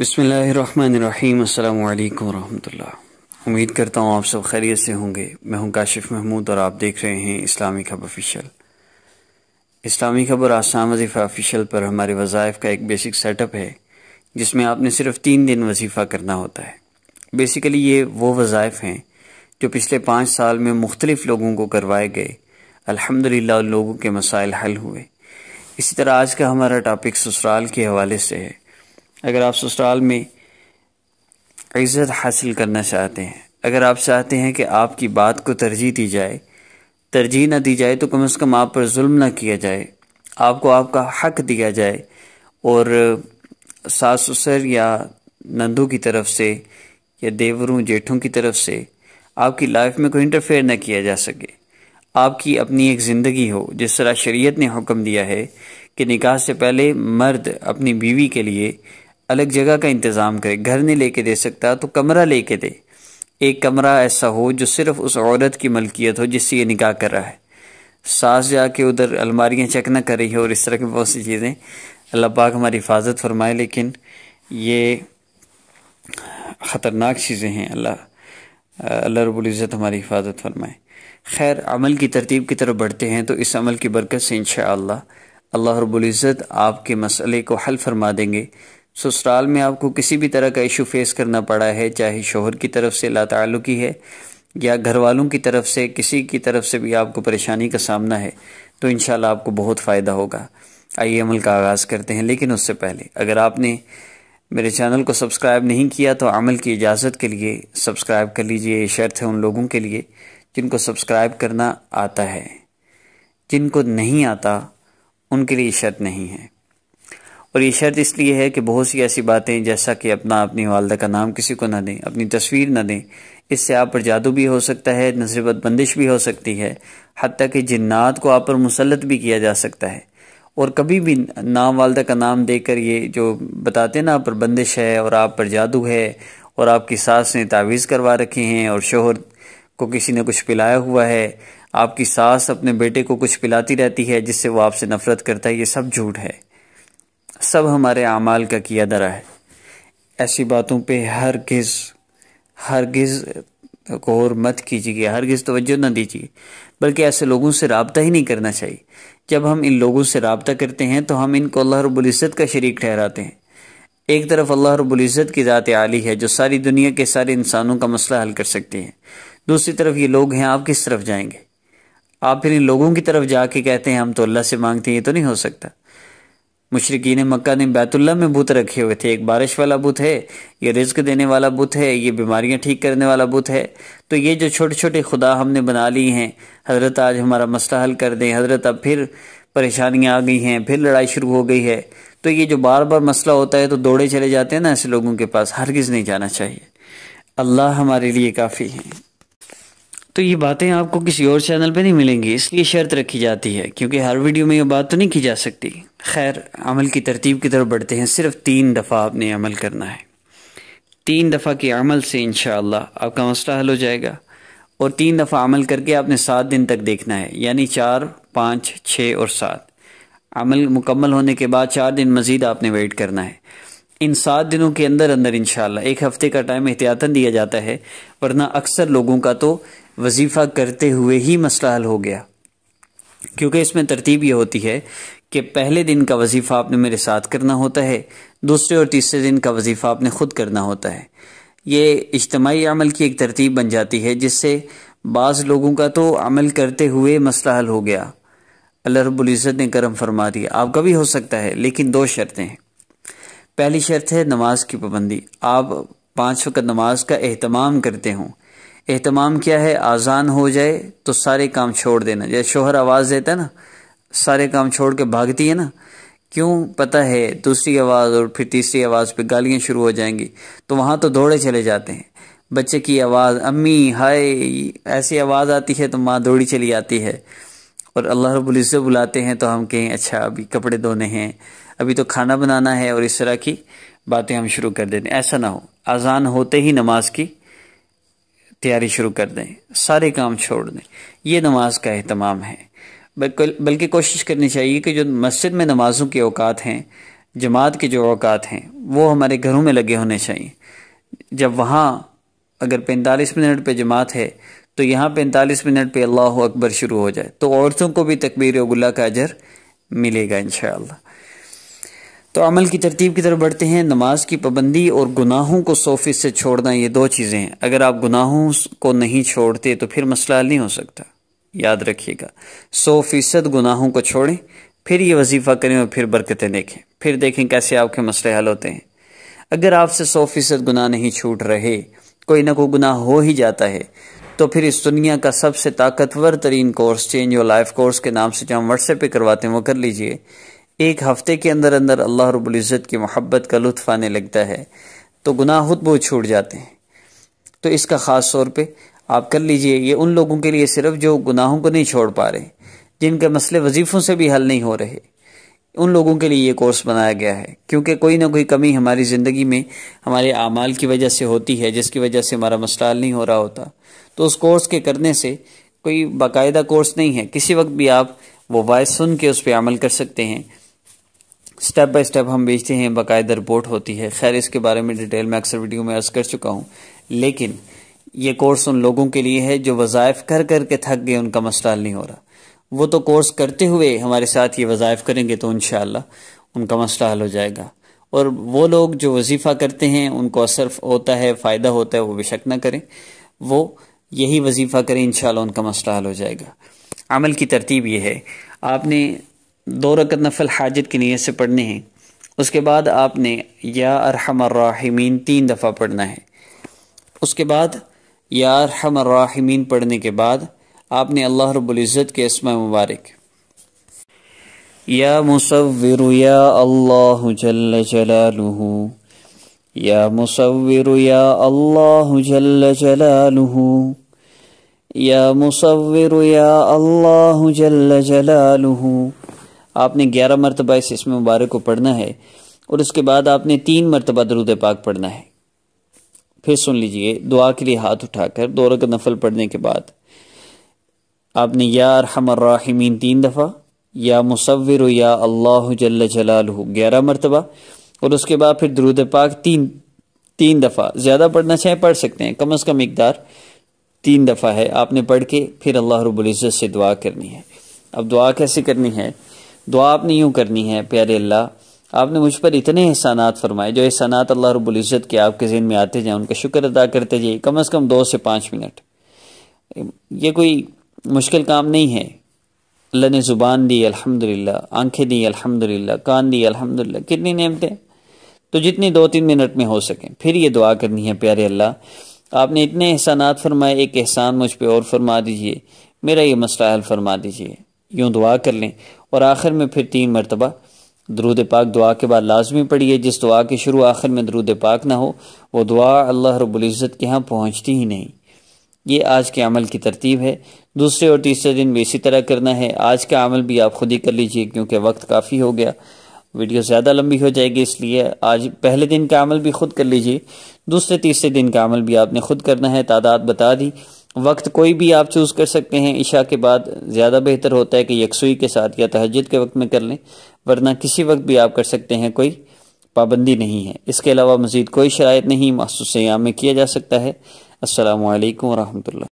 बसमीम् अल्लाम वरहमल उम्मीद करता हूँ आप सब खैरियत से होंगे मैं हूँ काशिफ महमूद और आप देख रहे हैं इस्लामी खबर ऑफिशियल इस्लामी खबर आसाम वजीफ़ा ऑफिशियल पर हमारे वज़ाइफ का एक बेसिक सेटअप है जिसमें आपने सिर्फ तीन दिन वजीफ़ा करना होता है बेसिकली ये वो वज़ाइफ हैं जो पिछले पाँच साल में मुख्तलिफ़ लोगों को करवाए गए अल्हम्दुलिल्लाह लोगों के मसाइल हल हुए इसी तरह आज का हमारा टॉपिक ससुराल के हवाले से है अगर आप ससुराल में इज़्ज़त हासिल करना चाहते हैं अगर आप चाहते हैं कि आपकी बात को तरजीह दी जाए तरजीह ना दी जाए तो कम से कम आप पर जुल्म ना किया जाए आपको आपका हक दिया जाए और सास ससुर या नंदों की तरफ से या देवरों जेठों की तरफ से आपकी लाइफ में कोई इंटरफेयर ना किया जा सके आपकी अपनी एक ज़िंदगी हो जिस तरह शरीयत ने हुक्म दिया है कि निकाह से पहले मर्द अपनी बीवी के लिए अलग जगह का इंतज़ाम करे घर नहीं लेके दे सकता तो कमरा लेके दे एक कमरा ऐसा हो जो सिर्फ उस औरत की मलकियत हो जिससे ये निकाह कर रहा है सास जाके उधर अलमारियाँ चेक ना कर रही हो और इस तरह की बहुत सी चीज़ें अल्लाह पाक हमारी हिफाजत फरमाए लेकिन ये ख़तरनाक चीज़ें हैं अल्लाह अल्लाह रबुल्ज़त हमारी हिफाजत फरमाए खैर अमल की तरतीब की तरफ बढ़ते हैं तो इस अमल की बरकत से इन अल्लाह रबुल्ज़त आपके मसले को हल फरमा देंगे ससुराल में आपको किसी भी तरह का इशू फेस करना पड़ा है चाहे शोहर की तरफ से लाताल्लुकी है या घर वालों की तरफ से किसी की तरफ से भी आपको परेशानी का सामना है तो इन आपको बहुत फ़ायदा होगा आइए अमल का आगाज़ करते हैं लेकिन उससे पहले अगर आपने मेरे चैनल को सब्सक्राइब नहीं किया तो अमल की इजाज़त के लिए सब्सक्राइब कर लीजिए ये शर्त है उन लोगों के लिए जिनको सब्सक्राइब करना आता है जिनको नहीं आता उनके लिए शर्त नहीं है और ये शर्त इसलिए है कि बहुत सी ऐसी बातें जैसा कि अपना अपनी वालदा का नाम किसी को ना दें अपनी तस्वीर ना दें इससे आप पर जादू भी हो सकता है नसीबत बंदिश भी हो सकती है हती कि जन्ात को आप पर मुसलत भी किया जा सकता है और कभी भी नाम वालदा का नाम देकर ये जो बताते हैं ना आप पर बंदिश है और आप पर जादू है और आपकी सास ने तावीज़ करवा रखे हैं और शोहर को किसी ने कुछ पिलाया हुआ है आपकी सास अपने बेटे को कुछ पिलाती रहती है जिससे वो आपसे नफरत करता है ये सब झूठ है सब हमारे अमाल का किया दरा है ऐसी बातों पे हरगिज़ को गौर मत कीजिए गिज़ तोज्जो ना दीजिए बल्कि ऐसे लोगों से रबता ही नहीं करना चाहिए जब हम इन लोगों से रबता करते हैं तो हम इनको अल्लाह रबुल्ज़त का शरीक ठहराते हैं एक तरफ अल्लाह रबुल्ज़त की ज़ात आली है जो सारी दुनिया के सारे इंसानों का मसला हल कर सकती है दूसरी तरफ ये लोग हैं आप किस तरफ जाएंगे आप फिर इन लोगों की तरफ जाके कहते हैं हम तो अल्लाह से मांगते हैं ये तो नहीं हो सकता मुशरकिन मक्का ने बैतुल्ला में बुत रखे हुए थे एक बारिश वाला बुत है ये रिज्क देने वाला बुत है ये बीमारियां ठीक करने वाला बुत है तो ये जो छोटे छोटे खुदा हमने बना लिए हैं हज़रत आज हमारा मसला हल कर दें हज़रत अब फिर परेशानियाँ आ गई हैं फिर लड़ाई शुरू हो गई है तो ये जो बार बार मसला होता है तो दौड़े चले जाते हैं ना ऐसे लोगों के पास हरगिज़ नहीं जाना चाहिए अल्लाह हमारे लिए काफ़ी है तो ये बातें आपको किसी और चैनल पे नहीं मिलेंगी इसलिए शर्त रखी जाती है क्योंकि हर वीडियो में ये बात तो नहीं की जा सकती खैर अमल की तरतीब की तरफ बढ़ते हैं सिर्फ तीन दफ़ा आपने अमल करना है तीन दफ़ा के अमल से इन आपका मसला हल हो जाएगा और तीन दफ़ा अमल करके आपने सात दिन तक देखना है यानी चार पाँच छः और सात अमल मुकम्मल होने के बाद चार दिन मज़ीद आपने वेट करना है इन सात दिनों के अंदर अंदर इन एक हफ़्ते का टाइम एहतियातन दिया जाता है वरना अक्सर लोगों का तो वजीफ़ा करते हुए ही मसला हल हो गया क्योंकि इसमें तरतीब यह होती है कि पहले दिन का वजीफ़ा आपने मेरे साथ करना होता है दूसरे और तीसरे दिन का वजीफ़ा आपने ख़ुद करना होता है ये इज्तमाही अमल की एक तरतीब बन जाती है जिससे बाज़ लोगों का तो अमल करते हुए मसला हल हो गया अल्लाह रबुल्ज़त ने करम फरमा दिया आपका भी हो सकता है लेकिन दो शर्तें हैं पहली शर्त है नमाज की पाबंदी आप पाँच वक़्त नमाज का अहतमाम करते हों एहतमाम क्या है आज़ान हो जाए तो सारे काम छोड़ देना जैसे शोहर आवाज़ देता है ना सारे काम छोड़ के भागती है ना क्यों पता है दूसरी आवाज़ और फिर तीसरी आवाज़ पे गालियाँ शुरू हो जाएंगी तो वहाँ तो दौड़े चले जाते हैं बच्चे की आवाज़ अम्मी हाय ऐसी आवाज़ आती है तो माँ दौड़ी चली आती है और अल्लाह रब्बुल इज़्ज़त बुलाते हैं तो हम कहें अच्छा अभी कपड़े धोने हैं अभी तो खाना बनाना है और इस तरह की बातें हम शुरू कर देते हैं ऐसा ना हो आज़ान होते ही नमाज की तैयारी शुरू कर दें सारे काम छोड़ दें ये नमाज का अहतमाम है बल्कि कोशिश करनी चाहिए कि जो मस्जिद में नमाजों के अवकात हैं जमात के जो अवकात हैं वो हमारे घरों में लगे होने चाहिए जब वहाँ अगर पैंतालीस मिनट पे जमात है तो यहाँ पैंतालीस मिनट पे अल्लाह अकबर शुरू हो जाए तो औरतों को भी तकबीर गुल्ला का अजर मिलेगा इन तो अमल की तरतीब की तरफ बढ़ते हैं नमाज की पाबंदी और गुनाहों को सोफे से छोड़ना ये दो चीज़ें हैं अगर आप गुनाहों को नहीं छोड़ते तो फिर मसला नहीं हो सकता याद रखिएगा सौ फीसद गुनाहों को छोड़ें फिर ये वजीफ़ा करें और फिर बरकतें देखें फिर देखें कैसे आपके मसले हल होते हैं अगर आपसे सौ फीसद गुनाह नहीं छूट रहे कोई ना कोई गुनाह हो ही जाता है तो फिर इस दुनिया का सबसे ताकतवर तरीन course change your life course के नाम से जो हम व्हाट्सएप पर करवाते हैं वो कर लीजिए एक हफ्ते के अंदर अंदर अल्लाह इज़्ज़त की मोहब्बत का लुत्फ आने लगता है तो गुनाह खुद बहुत छूट जाते हैं तो इसका ख़ास तौर पे आप कर लीजिए ये उन लोगों के लिए सिर्फ जो गुनाहों को नहीं छोड़ पा रहे जिनके मसले वजीफ़ों से भी हल नहीं हो रहे उन लोगों के लिए ये कोर्स बनाया गया है क्योंकि कोई ना कोई कमी हमारी ज़िंदगी में हमारे अमाल की वजह से होती है जिसकी वजह से हमारा मसला नहीं हो रहा होता तो उस कोर्स के करने से कोई बाकायदा कोर्स नहीं है किसी वक्त भी आप वो वॉइस सुन के उस पर अमल कर सकते हैं स्टेप बाय स्टेप हम बेचते हैं बाकायदा रिपोर्ट होती है खैर इसके बारे में डिटेल में अक्सर वीडियो में अर्ज कर चुका हूँ लेकिन ये कोर्स उन लोगों के लिए है जो वज़ायफ कर कर के थक गए उनका मसला नहीं हो रहा वो तो कोर्स करते हुए हमारे साथ ये वज़ायफ करेंगे तो इन उनका मसला हल हो जाएगा और वो लोग जो वजीफ़ा करते हैं उनको असर होता है फ़ायदा होता है वो बेशक ना करें वो यही वजीफ़ा करें इन उनका मसला हल हो जाएगा अमल की तरतीब ये है आपने दो रकत नफल हाजत की नीयत से पढ़ने हैं उसके बाद आपने या अरहमर्राहिमीन तीन दफ़ा पढ़ना है उसके बाद या अरहमर्राहिमीन पढ़ने के बाद आपने अल्लाह रब्ज़त के इसम मुबारक या मुसविर या अल्लाह जल जलालुहू या मुसविर या अल्लाह जल जलालुहू या मुसविर या अल्लाह जल जलालुहू आपने ग्यारह मरतबा इस इसम मुबारक को पढ़ना है और उसके बाद आपने तीन मरतबा दरुद पाक पढ़ना है फिर सुन लीजिए दुआ के लिए हाथ उठाकर दो का नफल पढ़ने के बाद आपने या रहमीन तीन दफ़ा या मुसविर या अल्लाह जल्ल जलाल ग्यारह मरतबा और उसके बाद फिर दरुद पाक तीन तीन दफ़ा ज़्यादा पढ़ना चाहे पढ़ सकते हैं कम अज़ कम मकदार तीन दफ़ा है आपने पढ़ के फिर अल्लाह रबुल्ज़त से दुआ करनी है अब दुआ कैसे करनी है दुआ आपने यूँ करनी है प्यारे अल्लाह आपने मुझ पर इतने एहसानात फरमाए जो एहसानात अल्लाह रबुल्ज़त के आपके जहन में आते जाएँ उनका शुक्र अदा करते जाइए कम अज़ कम दो से पाँच मिनट ये कोई मुश्किल काम नहीं है अल्लाह ने ज़ुबान दी अल्हम्दुलिल्लाह आंखें दी अल्हम्दुलिल्लाह कान दी अल्हम्दुलिल्लाह कितनी नियमतें तो जितनी दो तीन मिनट में हो सकें फिर ये दुआ करनी है प्यारे अल्लाह आपने इतने एहसानात फरमाए एक एहसान मुझ पर और फरमा दीजिए मेरा ये मसला हल फरमा दीजिए यूँ दुआ कर लें और आखिर में फिर तीन मरतबा दरूद पाक दुआ के बाद लाजमी पड़ी है जिस दुआ के शुरू आखिर में दरूद पाक ना हो वह दुआ अल्लाह रबुल्ज़त के यहाँ पहुँचती ही नहीं ये आज के अमल की तरतीब है दूसरे और तीसरे दिन भी इसी तरह करना है आज का अमल भी आप खुद ही कर लीजिए क्योंकि वक्त काफ़ी हो गया वीडियो ज़्यादा लंबी हो जाएगी इसलिए आज पहले दिन का अमल भी खुद कर लीजिए दूसरे तीसरे दिन का अमल भी आपने खुद करना है तादाद बता दी वक्त कोई भी आप चूज़ कर सकते हैं इशा के बाद ज़्यादा बेहतर होता है कि यकसुई के साथ या तहजद के वक्त में कर लें वरना किसी वक्त भी आप कर सकते हैं कोई पाबंदी नहीं है इसके अलावा मज़ीद कोई शरात नहीं महसूस याम में किया जा सकता है असलकम वरहमल